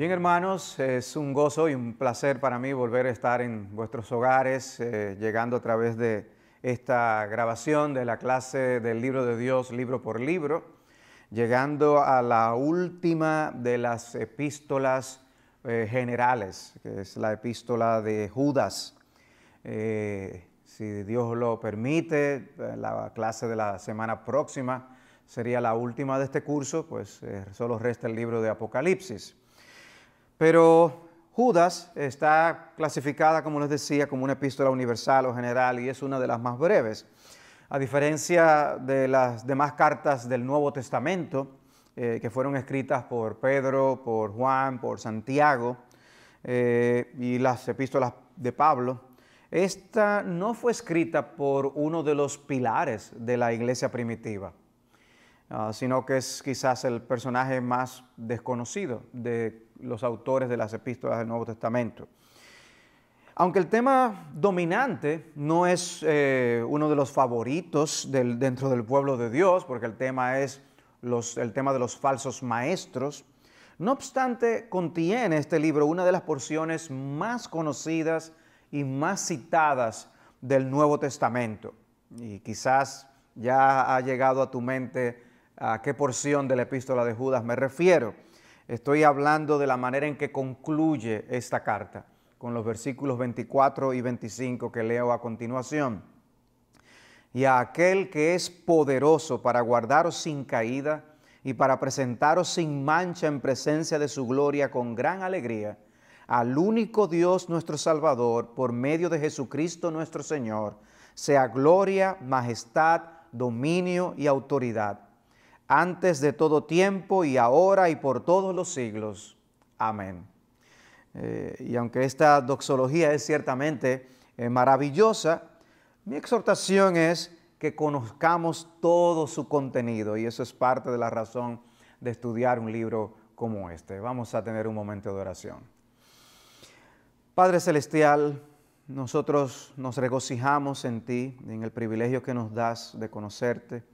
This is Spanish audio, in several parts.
Bien hermanos, es un gozo y un placer para mí volver a estar en vuestros hogares, eh, llegando a través de esta grabación de la clase del libro de Dios, libro por libro, llegando a la última de las epístolas eh, generales, que es la epístola de Judas. Eh, si Dios lo permite, la clase de la semana próxima sería la última de este curso, pues solo resta el libro de Apocalipsis. Pero Judas está clasificada, como les decía, como una epístola universal o general y es una de las más breves. A diferencia de las demás cartas del Nuevo Testamento, eh, que fueron escritas por Pedro, por Juan, por Santiago, eh, y las epístolas de Pablo, esta no fue escrita por uno de los pilares de la iglesia primitiva, ah, sino que es quizás el personaje más desconocido de los autores de las epístolas del Nuevo Testamento. Aunque el tema dominante no es eh, uno de los favoritos dentro del pueblo de Dios, porque el tema es el tema de los falsos maestros, no obstante contiene este libro una de las porciones más conocidas y más citadas del Nuevo Testamento. Y quizás ya ha llegado a tu mente a qué porción de la epístola de Judas me refiero. Estoy hablando de la manera en que concluye esta carta, con los versículos 24 y 25 que leo a continuación. Y a aquel que es poderoso para guardaros sin caída y para presentaros sin mancha en presencia de su gloria con gran alegría, al único Dios nuestro Salvador, por medio de Jesucristo nuestro Señor, sea gloria, majestad, dominio y autoridad antes de todo tiempo y ahora y por todos los siglos. Amén. Eh, y aunque esta doxología es ciertamente eh, maravillosa, mi exhortación es que conozcamos todo su contenido y eso es parte de la razón de estudiar un libro como este. Vamos a tener un momento de oración. Padre Celestial, nosotros nos regocijamos en ti, en el privilegio que nos das de conocerte,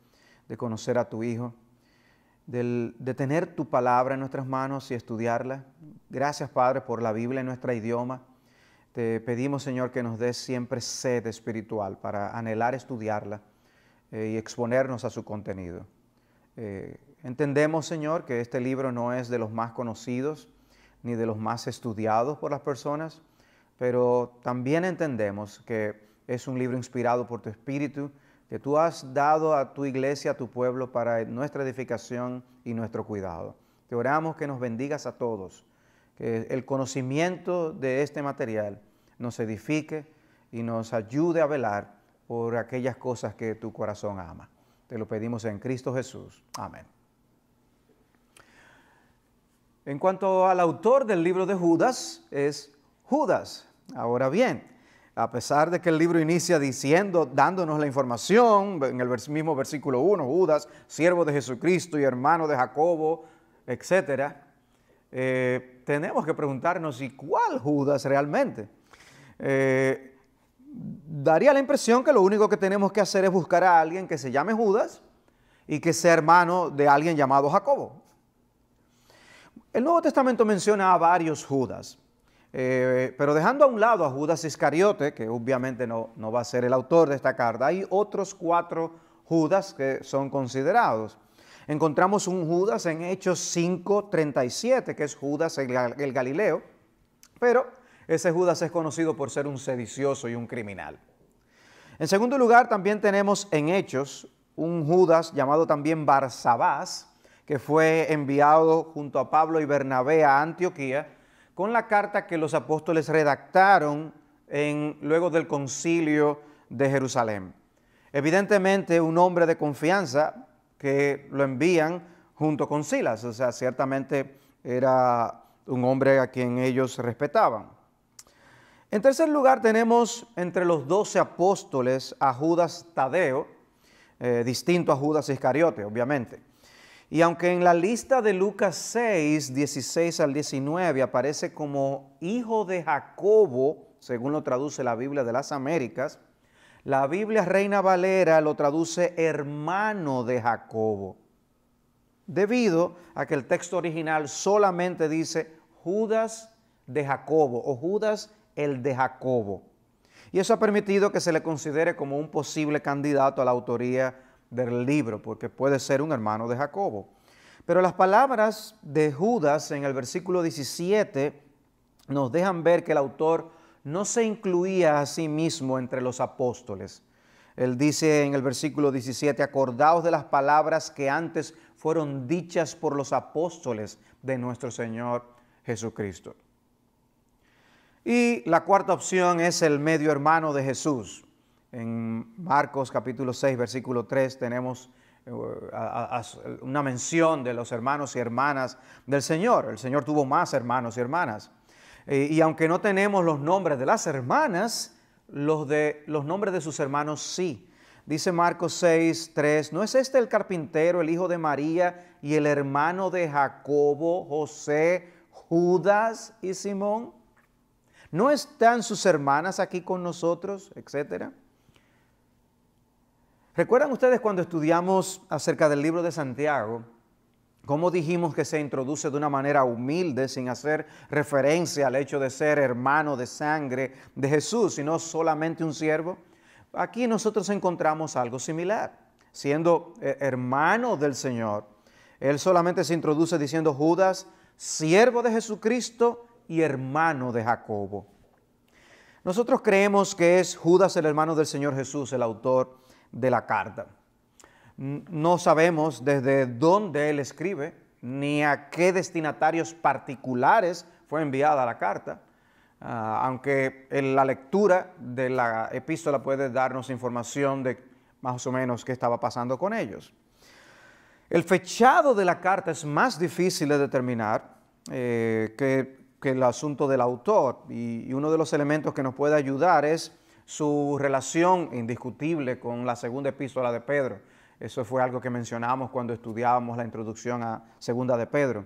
de conocer a tu Hijo de tener tu palabra en nuestras manos y estudiarla. Gracias, Padre, por la Biblia en nuestro idioma. Te pedimos, Señor, que nos des siempre sed espiritual para anhelar estudiarla eh, y exponernos a su contenido. Eh, entendemos, Señor, que este libro no es de los más conocidos ni de los más estudiados por las personas, pero también entendemos que es un libro inspirado por tu Espíritu que tú has dado a tu iglesia, a tu pueblo, para nuestra edificación y nuestro cuidado. Te oramos que nos bendigas a todos, que el conocimiento de este material nos edifique y nos ayude a velar por aquellas cosas que tu corazón ama. Te lo pedimos en Cristo Jesús. Amén. En cuanto al autor del libro de Judas, es Judas. Ahora bien, a pesar de que el libro inicia diciendo, dándonos la información, en el mismo versículo 1, Judas, siervo de Jesucristo y hermano de Jacobo, etc., eh, tenemos que preguntarnos, ¿y cuál Judas realmente? Eh, daría la impresión que lo único que tenemos que hacer es buscar a alguien que se llame Judas y que sea hermano de alguien llamado Jacobo. El Nuevo Testamento menciona a varios Judas. Eh, pero dejando a un lado a Judas Iscariote, que obviamente no, va a ser el autor de esta carta, hay otros cuatro Judas que son considerados. Encontramos un Judas en Hechos 5.37, que es Judas el Galileo, pero ese Judas es conocido por ser un sedicioso y un criminal. En segundo lugar, también tenemos en Hechos un Judas llamado también Barsabás, que fue enviado junto a Pablo y Bernabé a Antioquía con la carta que los apóstoles redactaron en, luego del concilio de Jerusalén. Evidentemente un hombre de confianza que lo envían junto con Silas, o sea, ciertamente era un hombre a quien ellos respetaban. En tercer lugar tenemos entre los doce apóstoles a Judas Tadeo, eh, distinto a Judas Iscariote, obviamente. Y aunque en la lista de Lucas 6, 16 al 19 aparece como hijo de Jacobo, según lo traduce la Biblia de las Américas, la Biblia Reina Valera lo traduce hermano de Jacobo, debido a que el texto original solamente dice Judas de Jacobo o Judas el de Jacobo. Y eso ha permitido que se le considere como un posible candidato a la autoría del libro, porque puede ser un hermano de Jacobo. Pero las palabras de Judas en el versículo 17 nos dejan ver que el autor no se incluía a sí mismo entre los apóstoles. Él dice en el versículo 17, acordaos de las palabras que antes fueron dichas por los apóstoles de nuestro Señor Jesucristo. Y la cuarta opción es el medio hermano de Jesús. En Marcos capítulo 6, versículo 3 tenemos eh, una mención de los hermanos y hermanas del Señor. El Señor tuvo más hermanos y hermanas. Eh, y aunque no tenemos los nombres de las hermanas, los, de, los nombres de sus hermanos sí. Dice Marcos 6, 3, ¿no es este el carpintero, el hijo de María y el hermano de Jacobo, José, Judas y Simón? ¿No están sus hermanas aquí con nosotros? Etcétera. ¿Recuerdan ustedes cuando estudiamos acerca del libro de Santiago? ¿Cómo dijimos que se introduce de una manera humilde, sin hacer referencia al hecho de ser hermano de sangre de Jesús, sino solamente un siervo? Aquí nosotros encontramos algo similar. Siendo eh, hermano del Señor, Él solamente se introduce diciendo Judas, siervo de Jesucristo y hermano de Jacobo. Nosotros creemos que es Judas el hermano del Señor Jesús, el autor de la carta. No sabemos desde dónde él escribe, ni a qué destinatarios particulares fue enviada la carta, ah, aunque en la lectura de la epístola puede darnos información de más o menos qué estaba pasando con ellos. El fechado de la carta es más difícil de determinar eh, que, el asunto del autor y uno de los elementos que nos puede ayudar es su relación indiscutible con la segunda epístola de Pedro. Eso fue algo que mencionamos cuando estudiábamos la introducción a segunda de Pedro.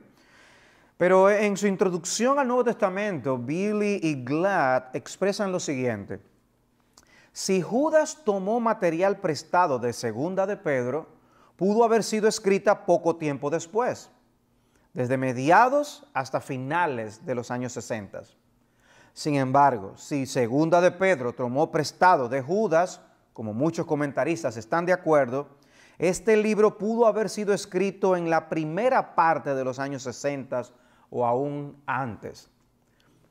Pero en su introducción al Nuevo Testamento, Billy y Glad expresan lo siguiente. Si Judas tomó material prestado de segunda de Pedro, pudo haber sido escrita poco tiempo después, desde mediados hasta finales de los años 60. Sin embargo, si segunda de Pedro tomó prestado de Judas, como muchos comentaristas están de acuerdo, este libro pudo haber sido escrito en la primera parte de los años 60 o aún antes,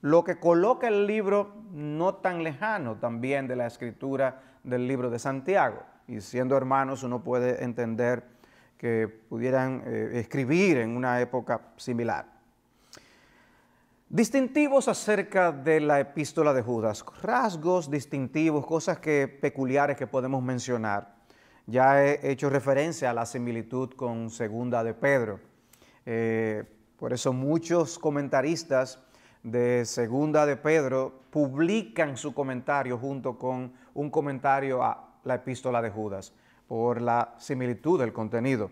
lo que coloca el libro no tan lejano también de la escritura del libro de Santiago. Y siendo hermanos uno puede entender que pudieran eh, escribir en una época similar. Distintivos acerca de la epístola de Judas, rasgos distintivos, cosas que, peculiares que podemos mencionar. Ya he hecho referencia a la similitud con Segunda de Pedro. Eh, por eso muchos comentaristas de Segunda de Pedro publican su comentario junto con un comentario a la epístola de Judas, por la similitud del contenido.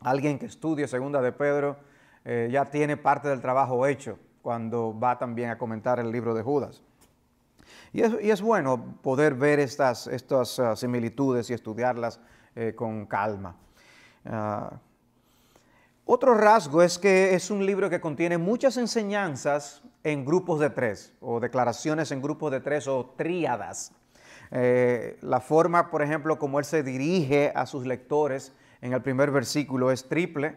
Alguien que estudie Segunda de Pedro eh, ya tiene parte del trabajo hecho cuando va también a comentar el libro de Judas. Y es, bueno poder ver estas, ah, similitudes y estudiarlas eh, con calma. Ah, otro rasgo es que es un libro que contiene muchas enseñanzas en grupos de tres, o declaraciones en grupos de tres, o tríadas. Eh, la forma, por ejemplo, como él se dirige a sus lectores en el primer versículo es triple,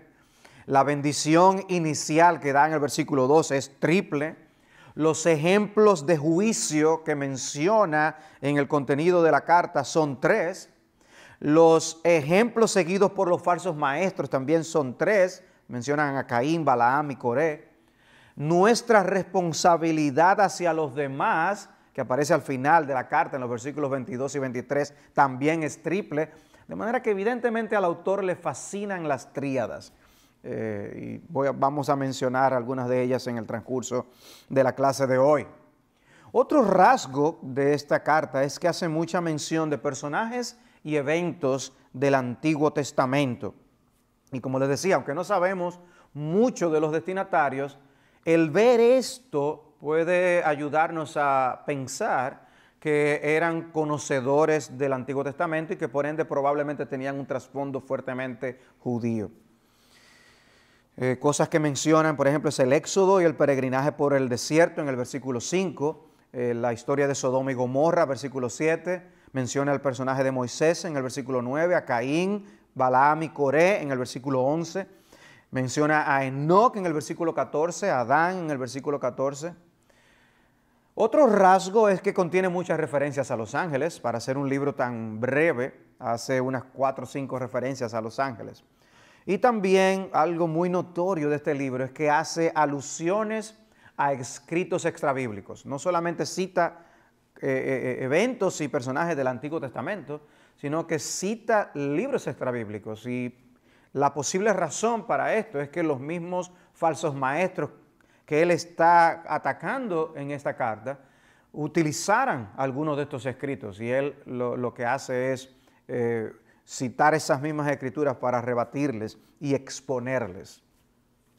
la bendición inicial que da en el versículo 2 es triple. Los ejemplos de juicio que menciona en el contenido de la carta son tres. Los ejemplos seguidos por los falsos maestros también son tres. Mencionan a Caín, Balaam y Coré. Nuestra responsabilidad hacia los demás, que aparece al final de la carta en los versículos 22 y 23, también es triple. De manera que evidentemente al autor le fascinan las tríadas. Eh, y voy vamos a mencionar algunas de ellas en el transcurso de la clase de hoy. Otro rasgo de esta carta es que hace mucha mención de personajes y eventos del Antiguo Testamento. Y como les decía, aunque no sabemos mucho de los destinatarios, el ver esto puede ayudarnos a pensar que eran conocedores del Antiguo Testamento y que por ende probablemente tenían un trasfondo fuertemente judío. Eh, cosas que mencionan, por ejemplo, es el éxodo y el peregrinaje por el desierto en el versículo 5, eh, la historia de Sodoma y Gomorra, versículo 7, menciona al personaje de Moisés en el versículo 9, a Caín, Balaam y Coré en el versículo 11, menciona a Enoch en el versículo 14, a Adán en el versículo 14. Otro rasgo es que contiene muchas referencias a los ángeles, para hacer un libro tan breve, hace unas 4 o 5 referencias a los ángeles. Y también algo muy notorio de este libro es que hace alusiones a escritos extrabíblicos. No solamente cita eh, eh, eh, eventos y personajes del Antiguo Testamento, sino que cita libros extrabíblicos. Y la posible razón para esto es que los mismos falsos maestros que él está atacando en esta carta utilizaran algunos de estos escritos. Y él lo, que hace es citar esas mismas escrituras para rebatirles y exponerles.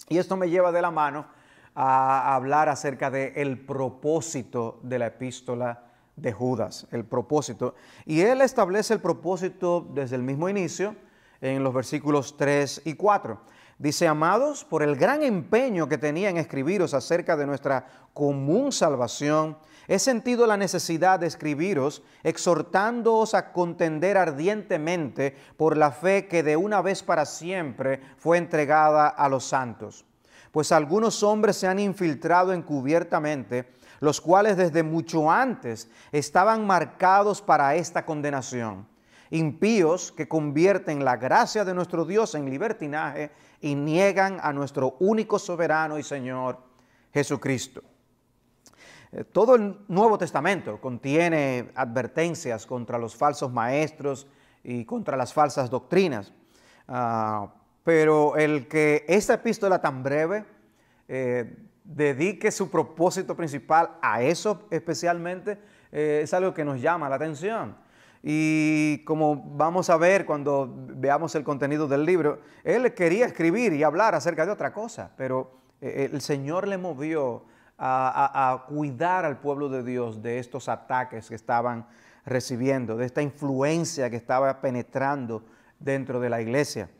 Y esto me lleva de la mano a hablar acerca del el propósito de la epístola de Judas, el propósito. Y él establece el propósito desde el mismo inicio en los versículos 3 y 4. Dice, amados, por el gran empeño que tenía en escribiros acerca de nuestra común salvación, He sentido la necesidad de escribiros, exhortándoos a contender ardientemente por la fe que de una vez para siempre fue entregada a los santos. Pues algunos hombres se han infiltrado encubiertamente, los cuales desde mucho antes estaban marcados para esta condenación. Impíos que convierten la gracia de nuestro Dios en libertinaje y niegan a nuestro único soberano y Señor, Jesucristo. Eh, todo el Nuevo Testamento contiene advertencias contra los falsos maestros y contra las falsas doctrinas. Ah, pero el que esta epístola tan breve eh, dedique su propósito principal a eso especialmente eh, es algo que nos llama la atención. Y como vamos a ver cuando veamos el contenido del libro, él quería escribir y hablar acerca de otra cosa, pero el Señor le movió a, cuidar al pueblo de Dios de estos ataques que estaban recibiendo, de esta influencia que estaba penetrando dentro de la iglesia.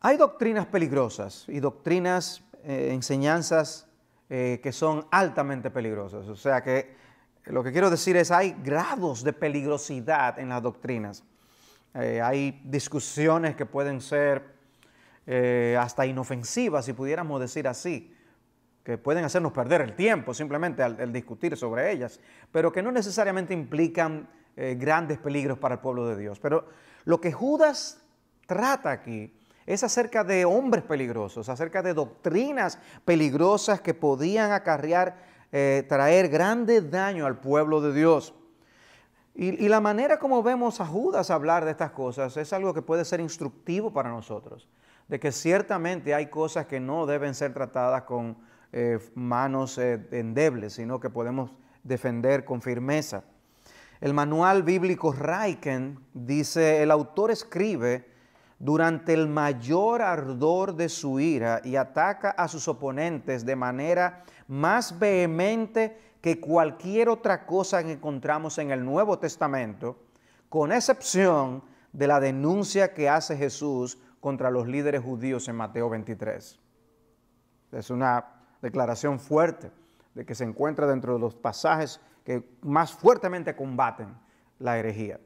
Hay doctrinas peligrosas y doctrinas, eh, enseñanzas eh, que son altamente peligrosas. O sea que lo que quiero decir es, hay grados de peligrosidad en las doctrinas. Eh, hay discusiones que pueden ser hasta inofensivas, si pudiéramos decir así, que pueden hacernos perder el tiempo simplemente al, discutir sobre ellas, pero que no necesariamente implican eh, grandes peligros para el pueblo de Dios. Pero lo que Judas trata aquí es acerca de hombres peligrosos, acerca de doctrinas peligrosas que podían acarrear, eh, traer grande daño al pueblo de Dios. y, la manera como vemos a Judas hablar de estas cosas es algo que puede ser instructivo para nosotros, de que ciertamente hay cosas que no deben ser tratadas con eh, manos eh, endebles, sino que podemos defender con firmeza. El manual bíblico Raiken dice, el autor escribe durante el mayor ardor de su ira y ataca a sus oponentes de manera más vehemente que cualquier otra cosa que encontramos en el Nuevo Testamento, con excepción de la denuncia que hace Jesús contra los líderes judíos en Mateo 23. Es una declaración fuerte de que se encuentra dentro de los pasajes que más fuertemente combaten la herejía.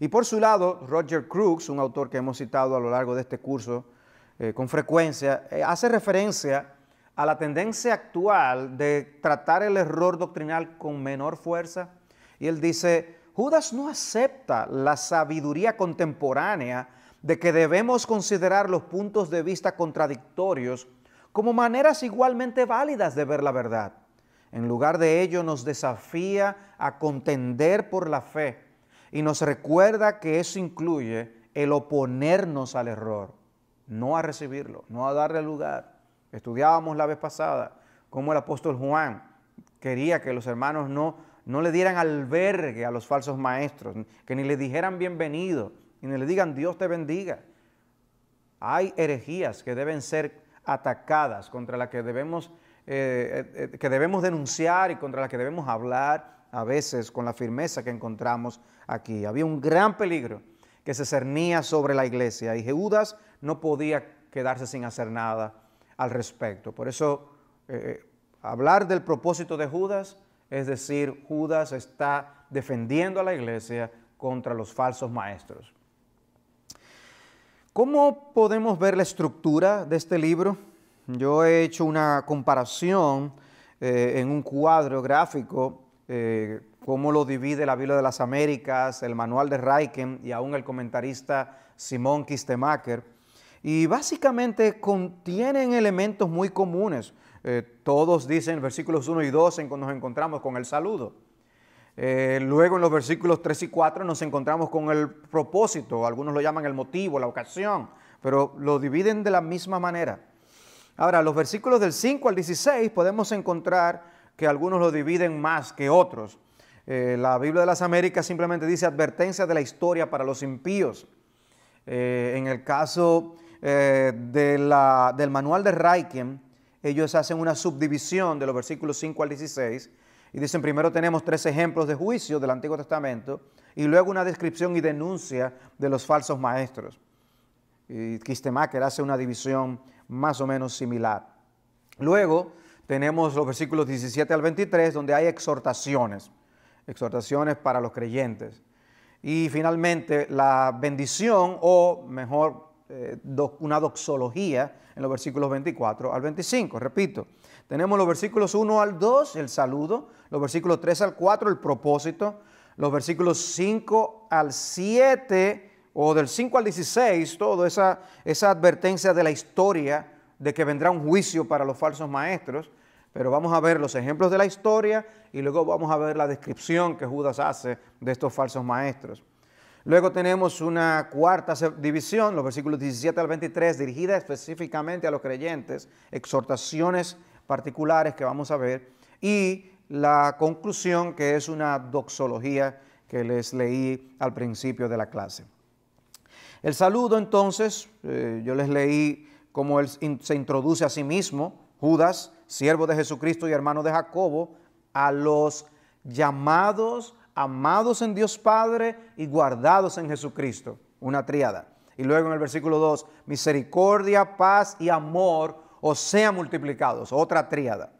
Y por su lado, Roger Crooks, un autor que hemos citado a lo largo de este curso eh, con frecuencia, eh, hace referencia a la tendencia actual de tratar el error doctrinal con menor fuerza. Y él dice, Judas no acepta la sabiduría contemporánea de que debemos considerar los puntos de vista contradictorios como maneras igualmente válidas de ver la verdad. En lugar de ello nos desafía a contender por la fe y nos recuerda que eso incluye el oponernos al error, no a recibirlo, no a darle lugar. Estudiábamos la vez pasada cómo el apóstol Juan quería que los hermanos no, no le dieran albergue a los falsos maestros, que ni le dijeran bienvenido, ni le digan Dios te bendiga. Hay herejías que deben ser atacadas, contra las que debemos, eh, eh, eh, que debemos denunciar y contra las que debemos hablar a veces con la firmeza que encontramos aquí. Había un gran peligro que se cernía sobre la iglesia y Judas no podía quedarse sin hacer nada al respecto. Por eso, hablar del propósito de Judas es decir, Judas está defendiendo a la iglesia contra los falsos maestros. ¿Cómo podemos ver la estructura de este libro? Yo he hecho una comparación eh, en un cuadro gráfico, eh, cómo lo divide la Biblia de las Américas, el manual de Raiken y aún el comentarista Simón Kistemaker. Y básicamente contienen elementos muy comunes. Eh, todos dicen, versículos 1 y 2, en, nos encontramos con el saludo. Eh, luego en los versículos 3 y 4 nos encontramos con el propósito, algunos lo llaman el motivo, la ocasión, pero lo dividen de la misma manera. Ahora, los versículos del 5 al 16 podemos encontrar que algunos lo dividen más que otros. Eh, la Biblia de las Américas simplemente dice advertencia de la historia para los impíos. Eh, en el caso del manual de Raiken, ellos hacen una subdivisión de los versículos 5 al 16 y dicen, primero tenemos tres ejemplos de juicio del Antiguo Testamento y luego una descripción y denuncia de los falsos maestros. Y Kistemaker hace una división más o menos similar. Luego tenemos los versículos 17 al 23 donde hay exhortaciones, exhortaciones para los creyentes. Y finalmente la bendición o mejor eh, una doxología en los versículos 24 al 25. Repito, tenemos los versículos 1 al 2, el saludo, los versículos 3 al 4, el propósito, los versículos 5 al 7 o del 5 al 16, toda esa, esa advertencia de la historia de que vendrá un juicio para los falsos maestros, pero vamos a ver los ejemplos de la historia y luego vamos a ver la descripción que Judas hace de estos falsos maestros. Luego tenemos una cuarta división, los versículos 17 al 23, dirigida específicamente a los creyentes, exhortaciones particulares que vamos a ver y la conclusión que es una doxología que les leí al principio de la clase. El saludo entonces, eh, yo les leí cómo él se introduce a sí mismo, Judas, siervo de Jesucristo y hermano de Jacobo, a los llamados, amados en Dios Padre y guardados en Jesucristo, una triada. Y luego en el versículo 2, misericordia, paz y amor o sean multiplicados, otra tríada.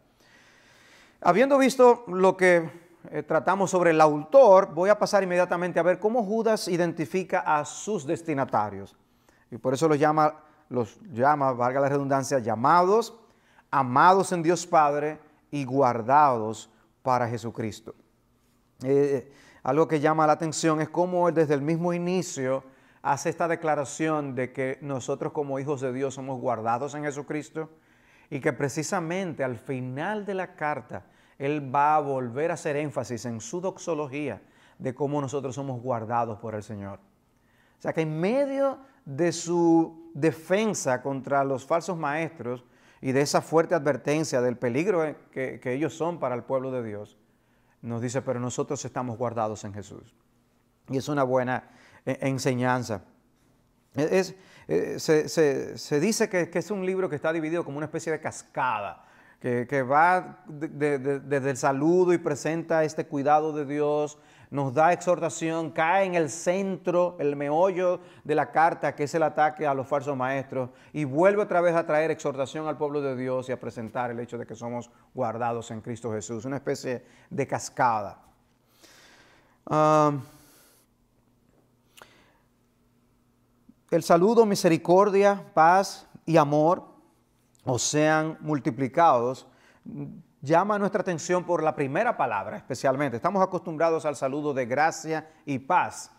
Habiendo visto lo que eh, tratamos sobre el autor, voy a pasar inmediatamente a ver cómo Judas identifica a sus destinatarios. Y por eso los llama, los llama, valga la redundancia, llamados, amados en Dios Padre y guardados para Jesucristo. Eh, algo que llama la atención es cómo él desde el mismo inicio hace esta declaración de que nosotros como hijos de Dios somos guardados en Jesucristo y que precisamente al final de la carta él va a volver a hacer énfasis en su doxología de cómo nosotros somos guardados por el Señor. O sea que en medio de su defensa contra los falsos maestros y de esa fuerte advertencia del peligro que, que ellos son para el pueblo de Dios, nos dice, pero nosotros estamos guardados en Jesús. Y es una buena enseñanza. Es, eh, se, dice que, es un libro que está dividido como una especie de cascada, que, va desde el saludo y presenta este cuidado de Dios, nos da exhortación, cae en el centro, el meollo de la carta, que es el ataque a los falsos maestros, y vuelve otra vez a traer exhortación al pueblo de Dios y a presentar el hecho de que somos guardados en Cristo Jesús, una especie de cascada. Ah, el saludo, misericordia, paz y amor o sean multiplicados, llama nuestra atención por la primera palabra especialmente. Estamos acostumbrados al saludo de gracia y paz.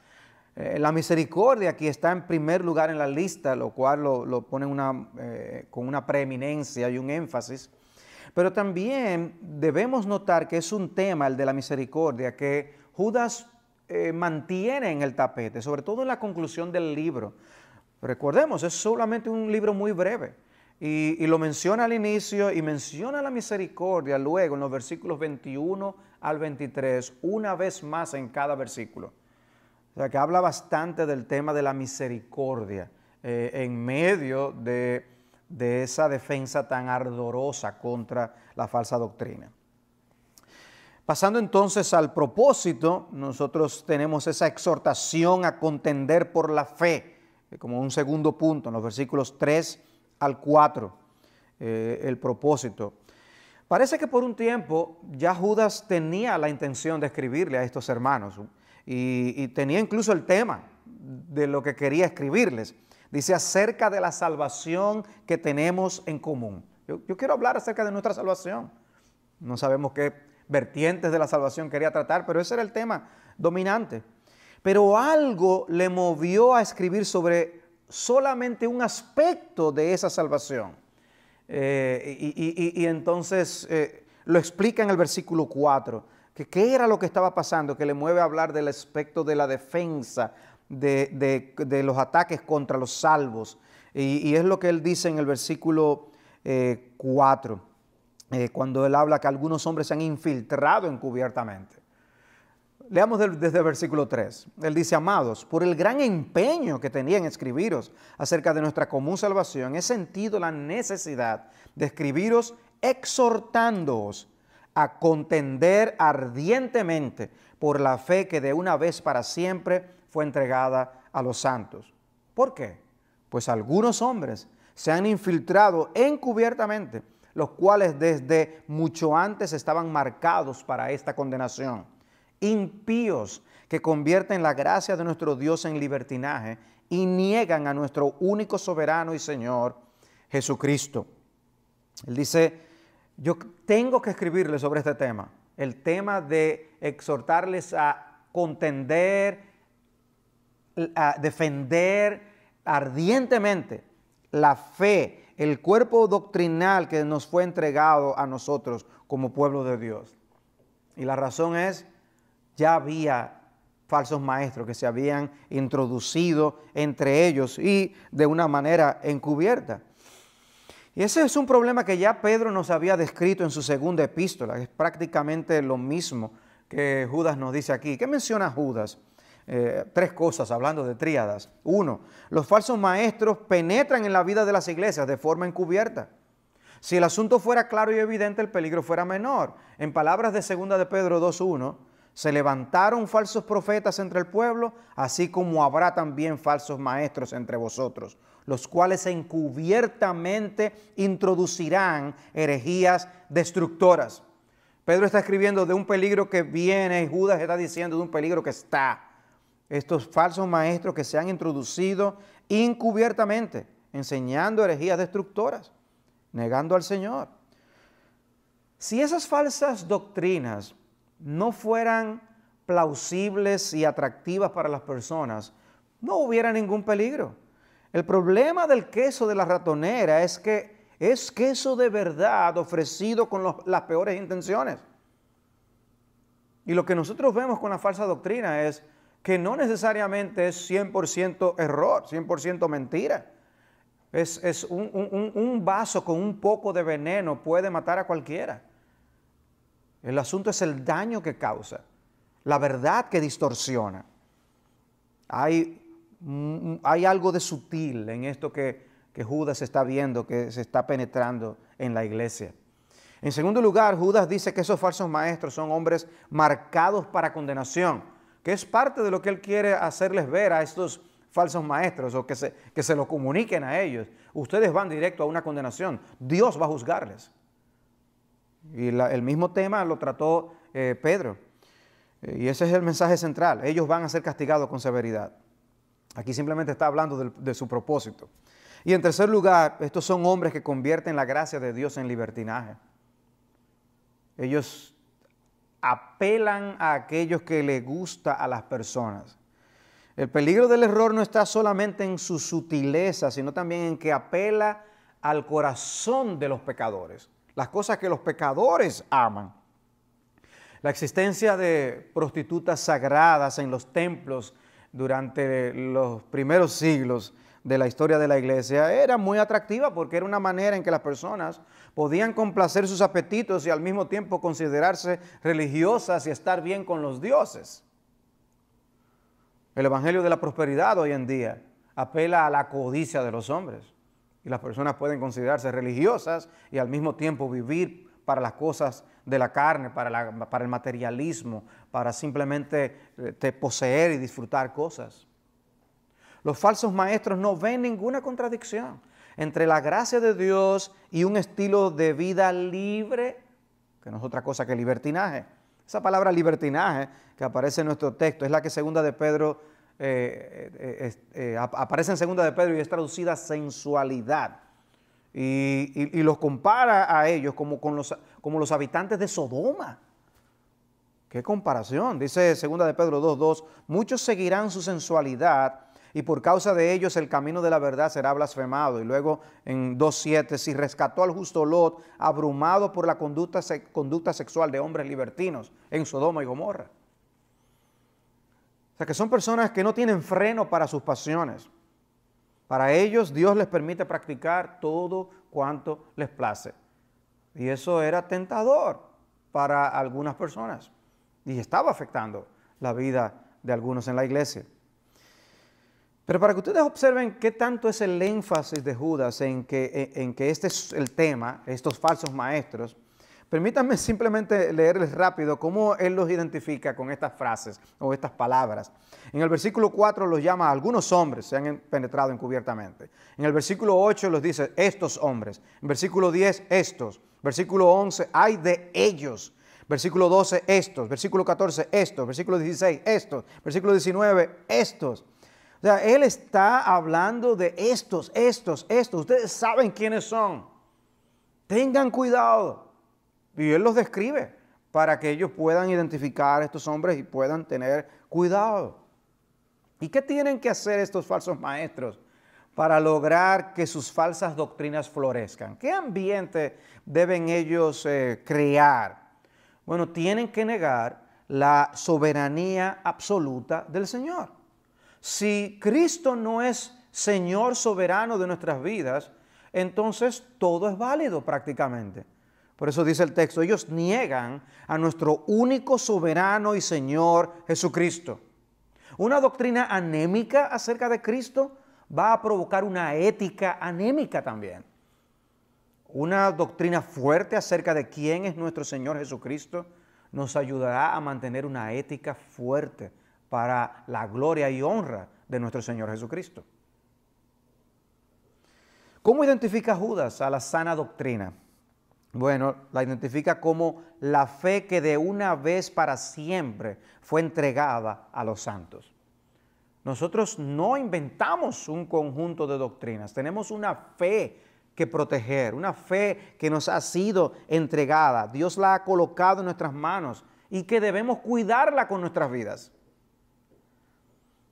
Eh, la misericordia aquí está en primer lugar en la lista, lo cual lo, pone eh, con una preeminencia y un énfasis. Pero también debemos notar que es un tema, el de la misericordia, que Judas eh, mantiene en el tapete, sobre todo en la conclusión del libro. Recordemos, es solamente un libro muy breve. Y, lo menciona al inicio y menciona la misericordia luego en los versículos 21 al 23, una vez más en cada versículo. O sea que habla bastante del tema de la misericordia eh, en medio de esa defensa tan ardorosa contra la falsa doctrina. Pasando entonces al propósito, nosotros tenemos esa exhortación a contender por la fe, eh, como un segundo punto, en los versículos 3 al 4, eh, el propósito. Parece que por un tiempo ya Judas tenía la intención de escribirle a estos hermanos y, tenía incluso el tema de lo que quería escribirles. Dice acerca de la salvación que tenemos en común. yo quiero hablar acerca de nuestra salvación. No sabemos qué vertientes de la salvación quería tratar, pero ese era el tema dominante. Pero algo le movió a escribir sobre solamente un aspecto de esa salvación. Eh, y, entonces eh, lo explica en el versículo 4, que qué era lo que estaba pasando, que le mueve a hablar del aspecto de la defensa, de, los ataques contra los salvos. Y, es lo que él dice en el versículo 4. Eh, eh, cuando él habla que algunos hombres se han infiltrado encubiertamente. Leamos desde el versículo 3. Él dice, amados, por el gran empeño que tenía en escribiros acerca de nuestra común salvación, he sentido la necesidad de escribiros exhortándoos a contender ardientemente por la fe que de una vez para siempre fue entregada a los santos. ¿Por qué? Pues algunos hombres se han infiltrado encubiertamente los cuales desde mucho antes estaban marcados para esta condenación. Impíos que convierten la gracia de nuestro Dios en libertinaje y niegan a nuestro único soberano y Señor, Jesucristo. Él dice, yo tengo que escribirle sobre este tema, el tema de exhortarles a contender, a defender ardientemente la fe el cuerpo doctrinal que nos fue entregado a nosotros como pueblo de Dios. Y la razón es, ya había falsos maestros que se habían introducido entre ellos y de una manera encubierta. Y ese es un problema que ya Pedro nos había descrito en su segunda epístola, es prácticamente lo mismo que Judas nos dice aquí. ¿Qué menciona Judas? Eh, tres cosas hablando de tríadas. Uno, los falsos maestros penetran en la vida de las iglesias de forma encubierta. Si el asunto fuera claro y evidente, el peligro fuera menor. En palabras de 2 de Pedro 2.1, se levantaron falsos profetas entre el pueblo, así como habrá también falsos maestros entre vosotros, los cuales encubiertamente introducirán herejías destructoras. Pedro está escribiendo de un peligro que viene y Judas está diciendo de un peligro que está estos falsos maestros que se han introducido Incubiertamente enseñando herejías destructoras, negando al Señor. Si esas falsas doctrinas no fueran plausibles y atractivas para las personas, no hubiera ningún peligro. El problema del queso de la ratonera es que es queso de verdad ofrecido con las peores intenciones. Y lo que nosotros vemos con la falsa doctrina es que no necesariamente es 100% error, 100% mentira. Es, un, vaso con un poco de veneno puede matar a cualquiera. El asunto es el daño que causa, la verdad que distorsiona. Hay, mm, hay algo de sutil en esto que, que Judas está viendo, que se está penetrando en la iglesia. En segundo lugar, Judas dice que esos falsos maestros son hombres marcados para condenación que es parte de lo que él quiere hacerles ver a estos falsos maestros o que se, que se lo comuniquen a ellos. Ustedes van directo a una condenación. Dios va a juzgarles. Y el mismo tema lo trató eh, Pedro. Eh, y ese es el mensaje central. Ellos van a ser castigados con severidad. Aquí simplemente está hablando de su propósito. Y en tercer lugar, estos son hombres que convierten la gracia de Dios en libertinaje. Ellos apelan a aquellos que les gusta a las personas. El peligro del error no está solamente en su sutileza, sino también en que apela al corazón de los pecadores, las cosas que los pecadores aman. La existencia de prostitutas sagradas en los templos durante los primeros siglos de la historia de la iglesia era muy atractiva porque era una manera en que las personas podían complacer sus apetitos y al mismo tiempo considerarse religiosas y estar bien con los dioses. El Evangelio de la Prosperidad hoy en día apela a la codicia de los hombres y las personas pueden considerarse religiosas y al mismo tiempo vivir para las cosas de la carne, para, el materialismo, para simplemente eh, poseer y disfrutar cosas. Los falsos maestros no ven ninguna contradicción entre la gracia de Dios y un estilo de vida libre, que no es otra cosa que libertinaje. Esa palabra libertinaje que aparece en nuestro texto es la que segunda de Pedro eh, eh, eh, aparece en segunda de Pedro y es traducida sensualidad. Y, los compara a ellos como, con los, como los habitantes de Sodoma. Qué comparación. Dice segunda de Pedro 2.2, muchos seguirán su sensualidad y por causa de ellos el camino de la verdad será blasfemado. Y luego en 2.7, si rescató al justo Lot, abrumado por la conducta, conducta sexual de hombres libertinos en Sodoma y Gomorra. O sea que son personas que no tienen freno para sus pasiones. Para ellos Dios les permite practicar todo cuanto les place. Y eso era tentador para algunas personas y estaba afectando la vida de algunos en la iglesia. Pero para que ustedes observen qué tanto es el énfasis de Judas en que, en, que este es el tema, estos falsos maestros, permítanme simplemente leerles rápido cómo él los identifica con estas frases o estas palabras. En el versículo 4 los llama algunos hombres, se han penetrado encubiertamente. En el versículo 8 los dice estos hombres. En versículo 10 estos. Versículo 11, hay de ellos. Versículo 12, estos. Versículo 14, estos. Versículo 16, estos. Versículo 19, estos. O sea, Él está hablando de estos, estos, estos. Ustedes saben quiénes son. Tengan cuidado. Y Él los describe para que ellos puedan identificar a estos hombres y puedan tener cuidado. ¿Y qué tienen que hacer estos falsos maestros para lograr que sus falsas doctrinas florezcan? ¿Qué ambiente deben ellos eh, crear? Bueno, tienen que negar la soberanía absoluta del Señor. Si Cristo no es Señor soberano de nuestras vidas, entonces todo es válido prácticamente. Por eso dice el texto, ellos niegan a nuestro único soberano y Señor Jesucristo. Una doctrina anémica acerca de Cristo va a provocar una ética anémica también. Una doctrina fuerte acerca de quién es nuestro Señor Jesucristo nos ayudará a mantener una ética fuerte para la gloria y honra de nuestro Señor Jesucristo. ¿Cómo identifica Judas a la sana doctrina? Bueno, la identifica como la fe que de una vez para siempre fue entregada a los santos. Nosotros no inventamos un conjunto de doctrinas, tenemos una fe que proteger, una fe que nos ha sido entregada. Dios la ha colocado en nuestras manos y que debemos cuidarla con nuestras vidas.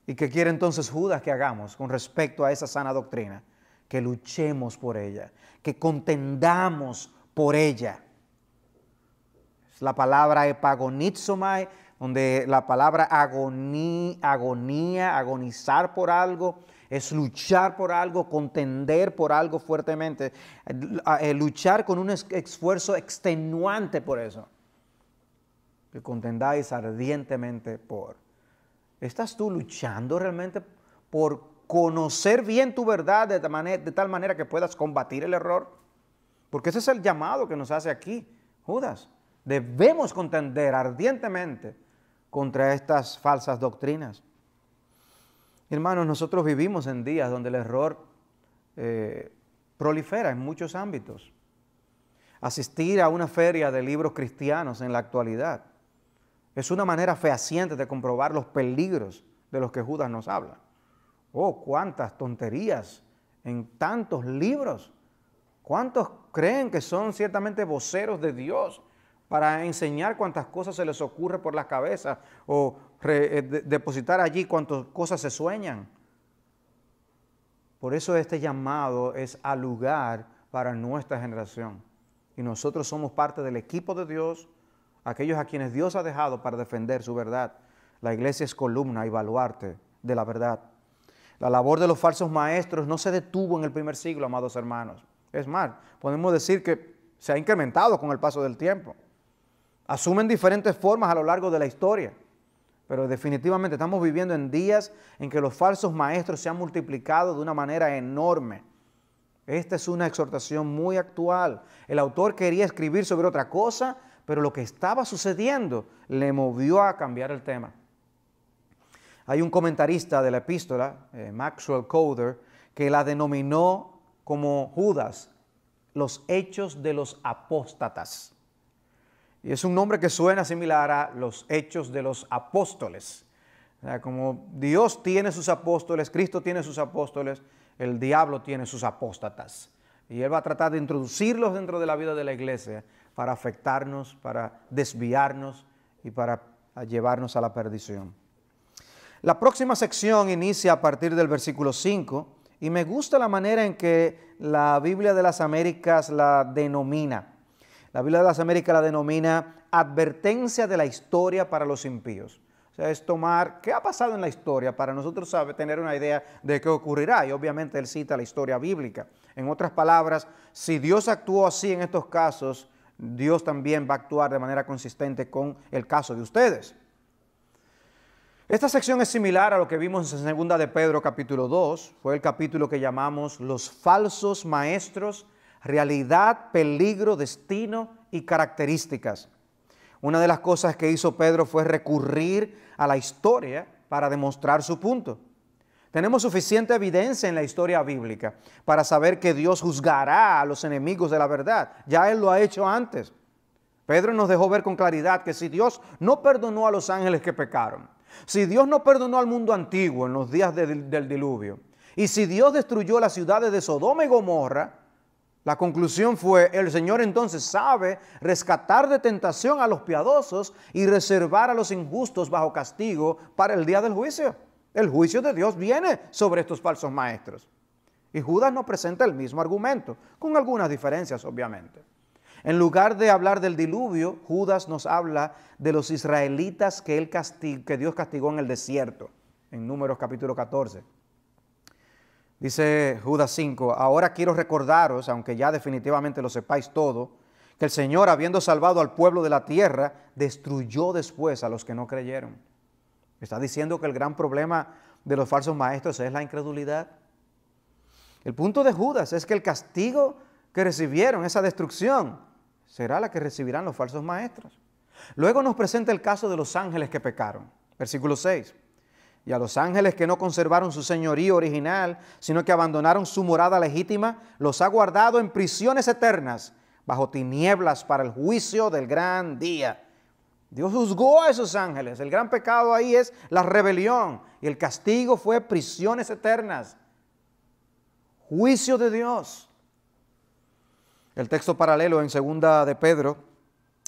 ¿Y qué quiere entonces Judas que hagamos con respecto a esa sana doctrina? Que luchemos por ella, que contendamos por ella. Es la palabra epagonizomai, donde la palabra agonía, agonía, agonizar por algo, es luchar por algo, contender por algo fuertemente, eh, luchar con un esfuerzo extenuante por eso. Que contendáis ardientemente por. ¿Estás tú luchando realmente por conocer bien tu verdad de, tal manera que puedas combatir el error? Porque ese es el llamado que nos hace aquí Judas. Debemos contender ardientemente contra estas falsas doctrinas. Hermanos, nosotros vivimos en días donde el error eh, prolifera en muchos ámbitos. Asistir a una feria de libros cristianos en la actualidad es una manera fehaciente de comprobar los peligros de los que Judas nos habla. Oh, cuántas tonterías en tantos libros. ¿Cuántos creen que son ciertamente voceros de Dios para enseñar cuántas cosas se les ocurre por las cabezas o eh, depositar allí cuántas cosas se sueñan? Por eso este llamado es al lugar para nuestra generación. Y nosotros somos parte del equipo de Dios aquellos a quienes Dios ha dejado para defender su verdad. La iglesia es columna y baluarte de la verdad. La labor de los falsos maestros no se detuvo en el primer siglo, amados hermanos. Es más, podemos decir que se ha incrementado con el paso del tiempo. Asumen diferentes formas a lo largo de la historia, pero definitivamente estamos viviendo en días en que los falsos maestros se han multiplicado de una manera enorme. Esta es una exhortación muy actual. El autor quería escribir sobre otra cosa, pero lo que estaba sucediendo le movió a cambiar el tema. Hay un comentarista de la epístola, eh, Maxwell Coder, que la denominó como Judas, los hechos de los apóstatas. Y es un nombre que suena similar a los hechos de los apóstoles. como Dios tiene sus apóstoles, Cristo tiene sus apóstoles, el diablo tiene sus apóstatas. Y Él va a tratar de introducirlos dentro de la vida de la iglesia para afectarnos, para desviarnos y para llevarnos a la perdición. La próxima sección inicia a partir del versículo 5 y me gusta la manera en que la Biblia de las Américas la denomina. La Biblia de las Américas la denomina advertencia de la historia para los impíos. O sea, es tomar qué ha pasado en la historia para nosotros saber, tener una idea de qué ocurrirá. Y obviamente él cita la historia bíblica. En otras palabras, si Dios actuó así en estos casos, Dios también va a actuar de manera consistente con el caso de ustedes. Esta sección es similar a lo que vimos en segunda de Pedro capítulo 2, fue el capítulo que llamamos los falsos maestros, realidad, peligro, destino y características. Una de las cosas que hizo Pedro fue recurrir a la historia para demostrar su punto. Tenemos suficiente evidencia en la historia bíblica para saber que Dios juzgará a los enemigos de la verdad. Ya Él lo ha hecho antes. Pedro nos dejó ver con claridad que si Dios no perdonó a los ángeles que pecaron, si Dios no perdonó al mundo antiguo en los días del diluvio, y si Dios destruyó las ciudades de Sodoma y Gomorra, la conclusión fue, el Señor entonces sabe rescatar de tentación a los piadosos y reservar a los injustos bajo castigo para el día del juicio. El juicio de Dios viene sobre estos falsos maestros. Y Judas nos presenta el mismo argumento, con algunas diferencias obviamente. En lugar de hablar del diluvio, Judas nos habla de los israelitas que, Dios castigó en el desierto, en Números capítulo 14. Dice Judas 5, ahora quiero recordaros, aunque ya definitivamente lo sepáis todo, que el Señor, habiendo salvado al pueblo de la tierra, destruyó después a los que no creyeron está diciendo que el gran problema de los falsos maestros es la incredulidad? El punto de Judas es que el castigo que recibieron, esa destrucción, será la que recibirán los falsos maestros. Luego nos presenta el caso de los ángeles que pecaron. Versículo 6. Y a los ángeles que no conservaron su señoría original, sino que abandonaron su morada legítima, los ha guardado en prisiones eternas, bajo tinieblas para el juicio del gran día. Dios juzgó a esos ángeles. El gran pecado ahí es la rebelión. Y el castigo fue prisiones eternas. Juicio de Dios. El texto paralelo en segunda de Pedro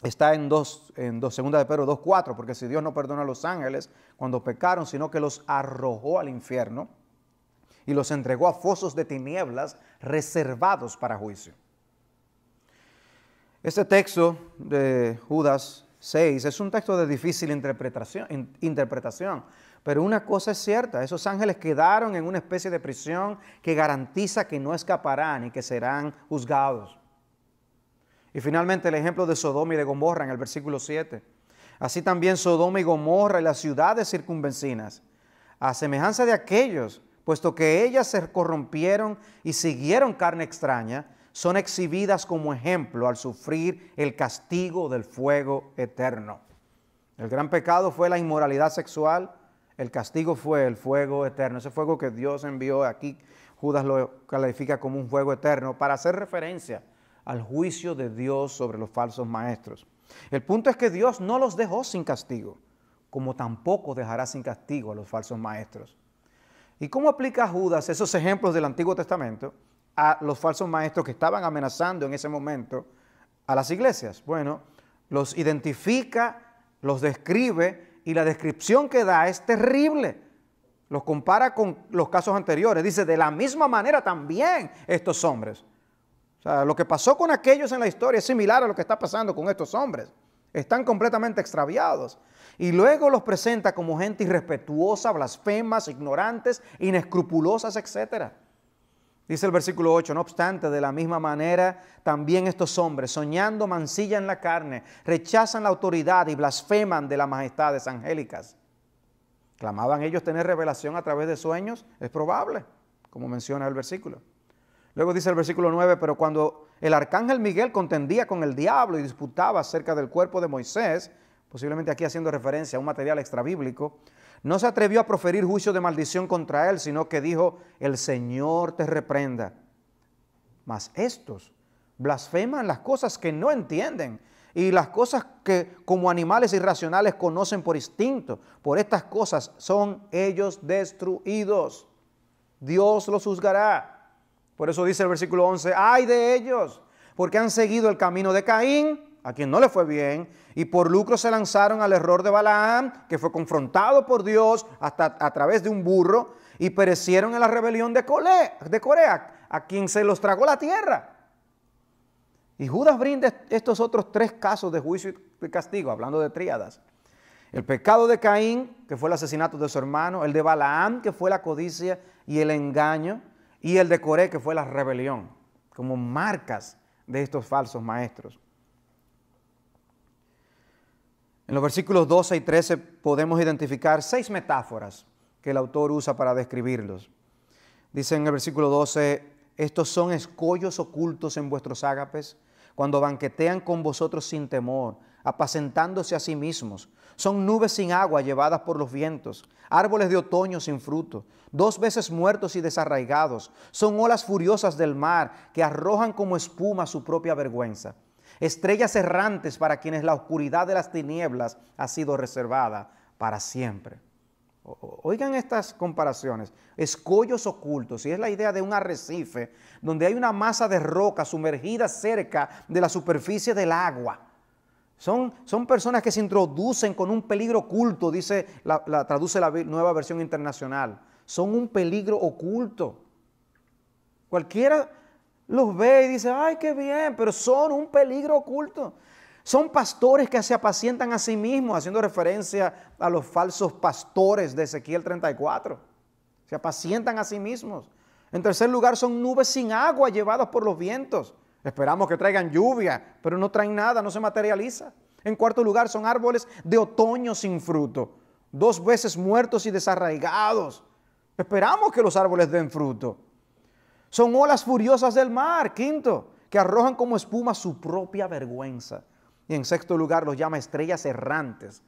está en 2, en dos, segunda de Pedro 2.4, porque si Dios no perdona a los ángeles cuando pecaron, sino que los arrojó al infierno y los entregó a fosos de tinieblas reservados para juicio. Este texto de Judas 6. Es un texto de difícil interpretación, interpretación, pero una cosa es cierta, esos ángeles quedaron en una especie de prisión que garantiza que no escaparán y que serán juzgados. Y finalmente el ejemplo de Sodoma y de Gomorra en el versículo 7. Así también Sodoma y Gomorra y las ciudades circunvencinas, a semejanza de aquellos, puesto que ellas se corrompieron y siguieron carne extraña, son exhibidas como ejemplo al sufrir el castigo del fuego eterno. El gran pecado fue la inmoralidad sexual, el castigo fue el fuego eterno, ese fuego que Dios envió aquí, Judas lo califica como un fuego eterno, para hacer referencia al juicio de Dios sobre los falsos maestros. El punto es que Dios no los dejó sin castigo, como tampoco dejará sin castigo a los falsos maestros. ¿Y cómo aplica Judas esos ejemplos del Antiguo Testamento a los falsos maestros que estaban amenazando en ese momento a las iglesias. Bueno, los identifica, los describe y la descripción que da es terrible. Los compara con los casos anteriores. Dice, de la misma manera también estos hombres. O sea, lo que pasó con aquellos en la historia es similar a lo que está pasando con estos hombres. Están completamente extraviados. Y luego los presenta como gente irrespetuosa, blasfemas, ignorantes, inescrupulosas, etcétera. Dice el versículo 8, no obstante, de la misma manera, también estos hombres, soñando mancilla en la carne, rechazan la autoridad y blasfeman de las majestades angélicas. ¿Clamaban ellos tener revelación a través de sueños? Es probable, como menciona el versículo. Luego dice el versículo 9, pero cuando el arcángel Miguel contendía con el diablo y disputaba acerca del cuerpo de Moisés, posiblemente aquí haciendo referencia a un material extrabíblico, no se atrevió a proferir juicio de maldición contra él, sino que dijo, el Señor te reprenda. Mas estos blasfeman las cosas que no entienden y las cosas que como animales irracionales conocen por instinto. Por estas cosas son ellos destruidos. Dios los juzgará. Por eso dice el versículo 11, ay de ellos, porque han seguido el camino de Caín a quien no le fue bien, y por lucro se lanzaron al error de Balaam, que fue confrontado por Dios hasta a través de un burro, y perecieron en la rebelión de, Corea, de a quien se los tragó la tierra. Y Judas brinda estos otros tres casos de juicio y castigo, hablando de tríadas. El pecado de Caín, que fue el asesinato de su hermano, el de Balaam, que fue la codicia y el engaño, y el de Corea, que fue la rebelión, como marcas de estos falsos maestros. En los versículos 12 y 13 podemos identificar seis metáforas que el autor usa para describirlos. Dice en el versículo 12, estos son escollos ocultos en vuestros ágapes, cuando banquetean con vosotros sin temor, apacentándose a sí mismos. Son nubes sin agua llevadas por los vientos, árboles de otoño sin fruto, dos veces muertos y desarraigados. Son olas furiosas del mar que arrojan como espuma su propia vergüenza estrellas errantes para quienes la oscuridad de las tinieblas ha sido reservada para siempre. Oigan estas comparaciones, escollos ocultos, y es la idea de un arrecife donde hay una masa de roca sumergida cerca de la superficie del agua. Son, son personas que se introducen con un peligro oculto, dice la, traduce la nueva versión internacional. Son un peligro oculto. Cualquiera los ve y dice, ay, qué bien, pero son un peligro oculto. Son pastores que se apacientan a sí mismos, haciendo referencia a los falsos pastores de Ezequiel 34. Se apacientan a sí mismos. En tercer lugar, son nubes sin agua llevadas por los vientos. Esperamos que traigan lluvia, pero no traen nada, no se materializa. En cuarto lugar, son árboles de otoño sin fruto, dos veces muertos y desarraigados. Esperamos que los árboles den fruto, son olas furiosas del mar, quinto, que arrojan como espuma su propia vergüenza. Y en sexto lugar los llama estrellas errantes.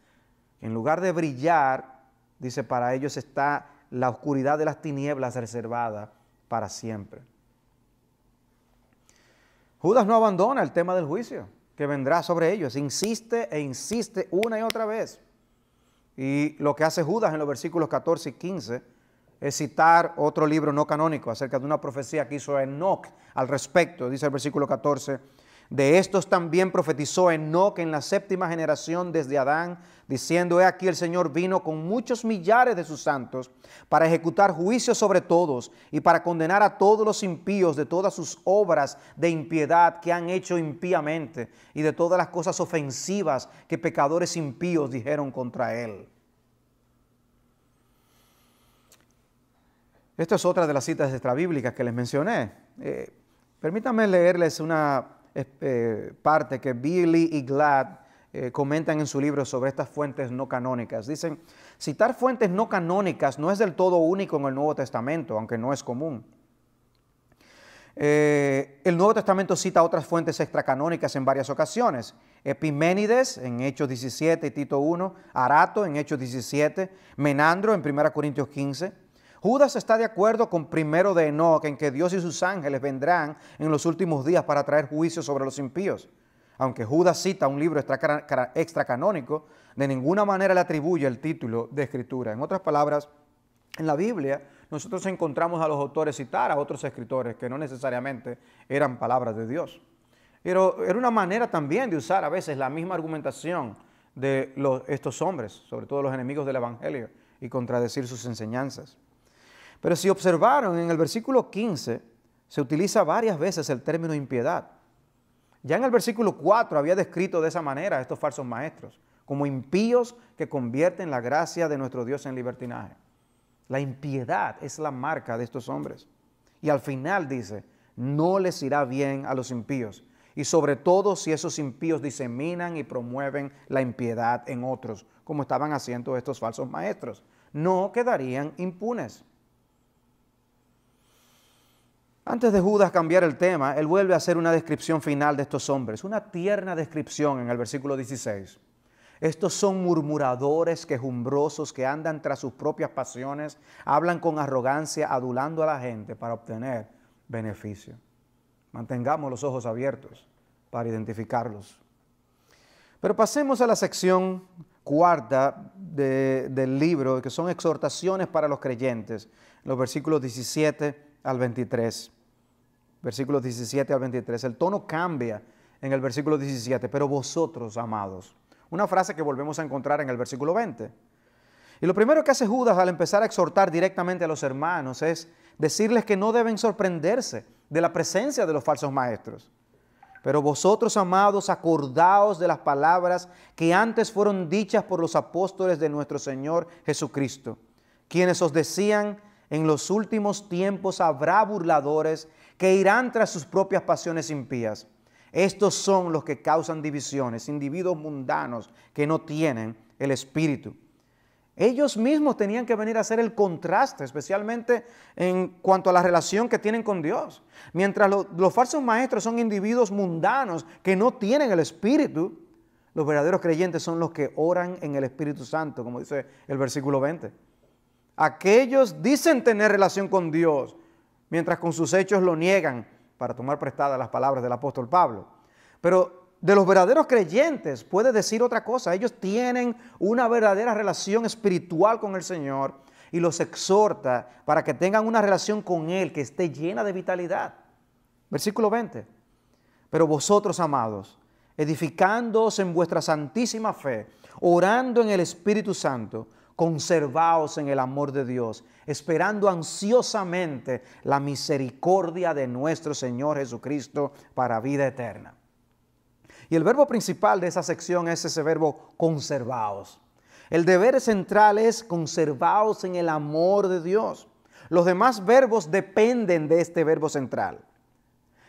En lugar de brillar, dice, para ellos está la oscuridad de las tinieblas reservada para siempre. Judas no abandona el tema del juicio que vendrá sobre ellos. Insiste e insiste una y otra vez. Y lo que hace Judas en los versículos 14 y 15 es citar otro libro no canónico acerca de una profecía que hizo Enoch al respecto, dice el versículo 14. De estos también profetizó Enoch en la séptima generación desde Adán, diciendo, he aquí el Señor vino con muchos millares de sus santos para ejecutar juicio sobre todos y para condenar a todos los impíos de todas sus obras de impiedad que han hecho impíamente y de todas las cosas ofensivas que pecadores impíos dijeron contra él. Esta es otra de las citas extrabíblicas que les mencioné. Eh, permítanme leerles una eh, eh, parte que Billy y Glad comentan en su libro sobre estas fuentes no canónicas. Dicen, citar fuentes no canónicas no es del todo único en el Nuevo Testamento, aunque no es común. el Nuevo Testamento cita otras fuentes extracanónicas en varias ocasiones. Epiménides en Hechos 17 y Tito 1, Arato en Hechos 17, Menandro en 1 Corintios 15. Judas está de acuerdo con primero de Enoch en que Dios y sus ángeles vendrán en los últimos días para traer juicio sobre los impíos. Aunque Judas cita un libro extracanónico, de ninguna manera le atribuye el título de escritura. En otras palabras, en la Biblia nosotros encontramos a los autores citar a otros escritores que no necesariamente eran palabras de Dios. Pero era una manera también de usar a veces la misma argumentación de estos hombres, sobre todo los enemigos del Evangelio, y contradecir sus enseñanzas. Pero si observaron en el versículo 15, se utiliza varias veces el término impiedad. Ya en el versículo 4 había descrito de esa manera a estos falsos maestros, como impíos que convierten la gracia de nuestro Dios en libertinaje. La impiedad es la marca de estos hombres. Y al final dice, no les irá bien a los impíos, y sobre todo si esos impíos diseminan y promueven la impiedad en otros, como estaban haciendo estos falsos maestros. No quedarían impunes. Antes de Judas cambiar el tema, él vuelve a hacer una descripción final de estos hombres, una tierna descripción en el versículo 16. Estos son murmuradores, quejumbrosos, que andan tras sus propias pasiones, hablan con arrogancia, adulando a la gente para obtener beneficio. Mantengamos los ojos abiertos para identificarlos. Pero pasemos a la sección cuarta del libro, que son exhortaciones para los creyentes, los versículos 17 al 23 versículos 17 al 23. El tono cambia en el versículo 17, pero vosotros, amados. Una frase que volvemos a encontrar en el versículo 20. Y lo primero que hace Judas al empezar a exhortar directamente a los hermanos es decirles que no deben sorprenderse de la presencia de los falsos maestros. Pero vosotros, amados, acordaos de las palabras que antes fueron dichas por los apóstoles de nuestro Señor Jesucristo, quienes os decían, en los últimos tiempos habrá burladores que irán tras sus propias pasiones impías. Estos son los que causan divisiones, individuos mundanos que no tienen el espíritu. Ellos mismos tenían que venir a hacer el contraste, especialmente en cuanto a la relación que tienen con Dios. Mientras los falsos maestros son individuos mundanos que no tienen el espíritu, los verdaderos creyentes son los que oran en el Espíritu Santo, como dice el versículo 20. Aquellos dicen tener relación con Dios, mientras con sus hechos lo niegan, para tomar prestada las palabras del apóstol Pablo. Pero de los verdaderos creyentes puede decir otra cosa. Ellos tienen una verdadera relación espiritual con el Señor y los exhorta para que tengan una relación con Él que esté llena de vitalidad. Versículo 20. Pero vosotros, amados, edificándoos en vuestra santísima fe, orando en el Espíritu Santo, conservaos en el amor de Dios, esperando ansiosamente la misericordia de nuestro Señor Jesucristo para vida eterna. Y el verbo principal de esa sección es ese verbo conservaos. El deber central es conservaos en el amor de Dios. Los demás verbos dependen de este verbo central.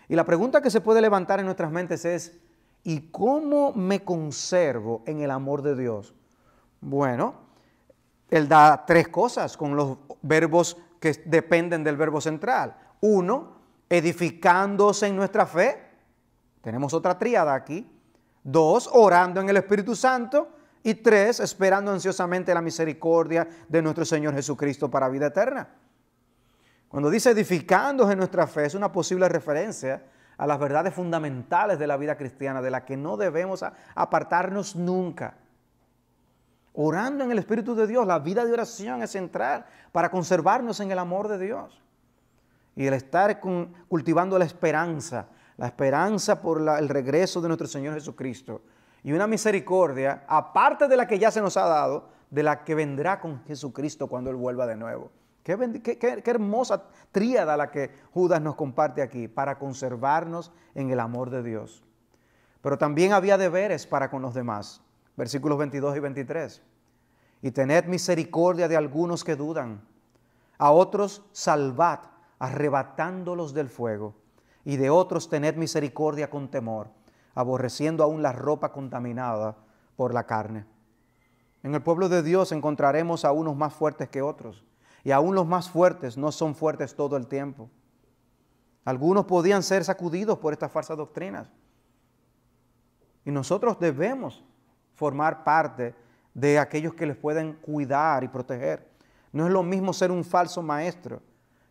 Y la pregunta que se puede levantar en nuestras mentes es, ¿y cómo me conservo en el amor de Dios? Bueno, él da tres cosas con los verbos que dependen del verbo central. Uno, edificándose en nuestra fe. Tenemos otra tríada aquí. Dos, orando en el Espíritu Santo. Y tres, esperando ansiosamente la misericordia de nuestro Señor Jesucristo para vida eterna. Cuando dice edificándose en nuestra fe, es una posible referencia a las verdades fundamentales de la vida cristiana, de la que no debemos apartarnos nunca orando en el Espíritu de Dios. La vida de oración es entrar para conservarnos en el amor de Dios. Y el estar cultivando la esperanza, la esperanza por el regreso de nuestro Señor Jesucristo. Y una misericordia, aparte de la que ya se nos ha dado, de la que vendrá con Jesucristo cuando Él vuelva de nuevo. Qué, qué hermosa tríada la que Judas nos comparte aquí para conservarnos en el amor de Dios. Pero también había deberes para con los demás versículos 22 y 23 y tened misericordia de algunos que dudan. A otros salvad, arrebatándolos del fuego, y de otros tened misericordia con temor, aborreciendo aún la ropa contaminada por la carne. En el pueblo de Dios encontraremos a unos más fuertes que otros, y aún los más fuertes no son fuertes todo el tiempo. Algunos podían ser sacudidos por estas falsas doctrinas. Y nosotros debemos formar parte de aquellos que les pueden cuidar y proteger. No es lo mismo ser un falso maestro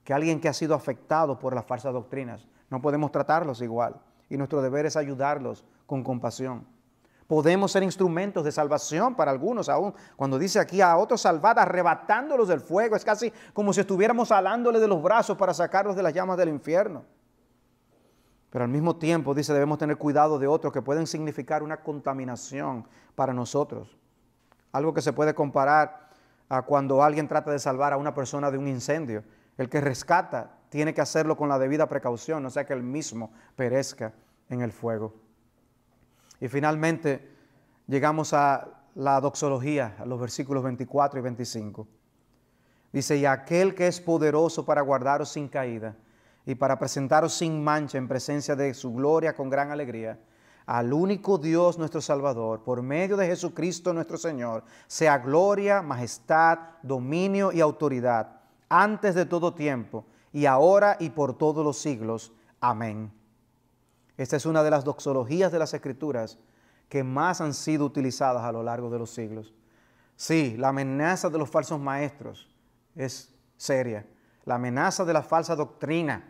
que alguien que ha sido afectado por las falsas doctrinas. No podemos tratarlos igual y nuestro deber es ayudarlos con compasión. Podemos ser instrumentos de salvación para algunos aún. Cuando dice aquí a otros salvados arrebatándolos del fuego, es casi como si estuviéramos alándoles de los brazos para sacarlos de las llamas del infierno. Pero al mismo tiempo dice debemos tener cuidado de otros que pueden significar una contaminación para nosotros. Algo que se puede comparar a cuando alguien trata de salvar a una persona de un incendio. El que rescata tiene que hacerlo con la debida precaución, no sea que él mismo perezca en el fuego. Y finalmente llegamos a la doxología, a los versículos 24 y 25. Dice, y aquel que es poderoso para guardaros sin caída y para presentaros sin mancha en presencia de su gloria con gran alegría, al único Dios nuestro Salvador, por medio de Jesucristo nuestro Señor, sea gloria, majestad, dominio y autoridad, antes de todo tiempo, y ahora y por todos los siglos. Amén. Esta es una de las doxologías de las Escrituras que más han sido utilizadas a lo largo de los siglos. Sí, la amenaza de los falsos maestros es seria. La amenaza de la falsa doctrina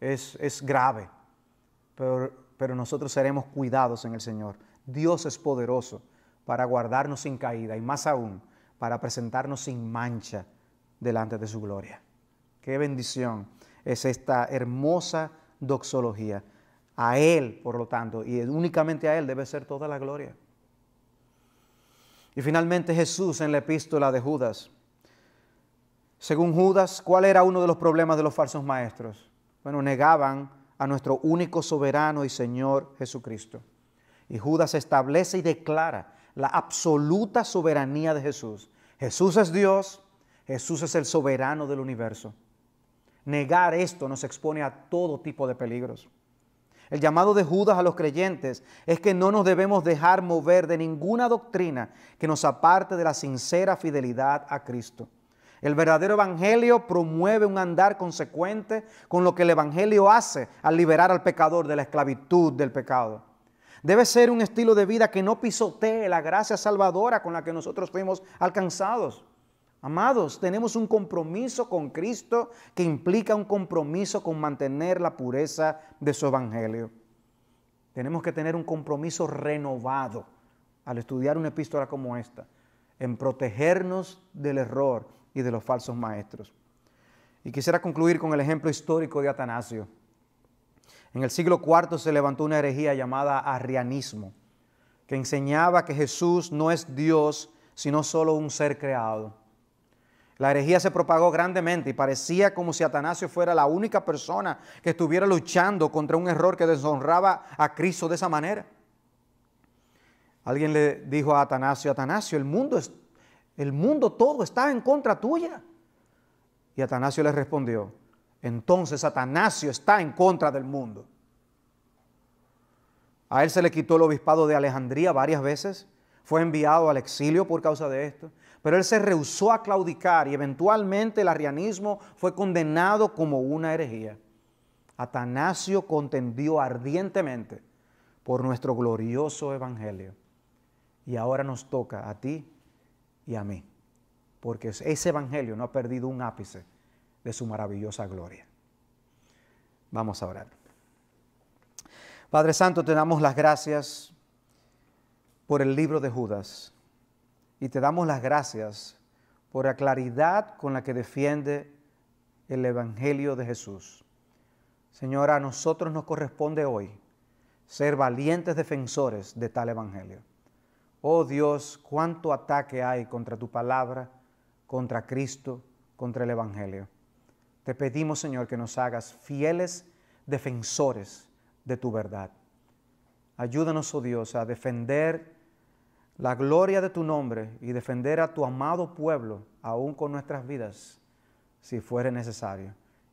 es, es grave. Pero pero nosotros seremos cuidados en el Señor. Dios es poderoso para guardarnos sin caída y más aún para presentarnos sin mancha delante de su gloria. Qué bendición es esta hermosa doxología. A Él, por lo tanto, y únicamente a Él debe ser toda la gloria. Y finalmente Jesús en la epístola de Judas. Según Judas, ¿cuál era uno de los problemas de los falsos maestros? Bueno, negaban a nuestro único soberano y Señor Jesucristo. Y Judas establece y declara la absoluta soberanía de Jesús. Jesús es Dios, Jesús es el soberano del universo. Negar esto nos expone a todo tipo de peligros. El llamado de Judas a los creyentes es que no nos debemos dejar mover de ninguna doctrina que nos aparte de la sincera fidelidad a Cristo. El verdadero evangelio promueve un andar consecuente con lo que el evangelio hace al liberar al pecador de la esclavitud del pecado. Debe ser un estilo de vida que no pisotee la gracia salvadora con la que nosotros fuimos alcanzados. Amados, tenemos un compromiso con Cristo que implica un compromiso con mantener la pureza de su evangelio. Tenemos que tener un compromiso renovado al estudiar una epístola como esta, en protegernos del error, y de los falsos maestros. Y quisiera concluir con el ejemplo histórico de Atanasio. En el siglo IV se levantó una herejía llamada arrianismo, que enseñaba que Jesús no es Dios, sino solo un ser creado. La herejía se propagó grandemente y parecía como si Atanasio fuera la única persona que estuviera luchando contra un error que deshonraba a Cristo de esa manera. Alguien le dijo a Atanasio, Atanasio, el mundo es el mundo todo está en contra tuya. Y Atanasio le respondió, entonces Atanasio está en contra del mundo. A él se le quitó el obispado de Alejandría varias veces, fue enviado al exilio por causa de esto, pero él se rehusó a claudicar y eventualmente el arrianismo fue condenado como una herejía. Atanasio contendió ardientemente por nuestro glorioso evangelio. Y ahora nos toca a ti y a mí, porque ese Evangelio no ha perdido un ápice de su maravillosa gloria. Vamos a orar. Padre Santo, te damos las gracias por el libro de Judas y te damos las gracias por la claridad con la que defiende el Evangelio de Jesús. Señora, a nosotros nos corresponde hoy ser valientes defensores de tal Evangelio. Oh Dios, cuánto ataque hay contra tu palabra, contra Cristo, contra el Evangelio. Te pedimos, Señor, que nos hagas fieles defensores de tu verdad. Ayúdanos, oh Dios, a defender la gloria de tu nombre y defender a tu amado pueblo, aún con nuestras vidas, si fuere necesario.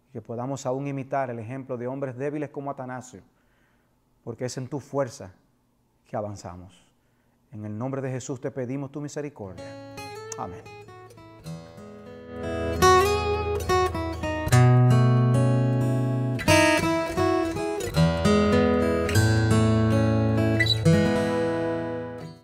Y que podamos aún imitar el ejemplo de hombres débiles como Atanasio, porque es en tu fuerza que avanzamos. En el nombre de Jesús te pedimos tu misericordia. Amén.